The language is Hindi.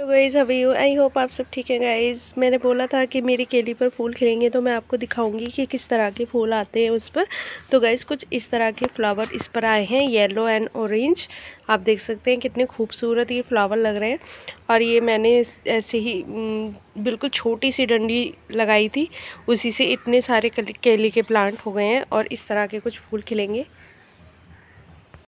हेलो गाइज़ अभी यू आई होप आप सब ठीक है गाइज़ मैंने बोला था कि मेरी केली पर फूल खिलेंगे तो मैं आपको दिखाऊंगी कि किस तरह के फूल आते हैं उस पर तो गाइज़ कुछ इस तरह के फ्लावर इस पर आए हैं येलो एंड ऑरेंज आप देख सकते हैं कितने खूबसूरत ये फ्लावर लग रहे हैं और ये मैंने ऐसे ही बिल्कुल छोटी सी डंडी लगाई थी उसी से इतने सारे केली के प्लांट हो गए हैं और इस तरह के कुछ फूल खिलेंगे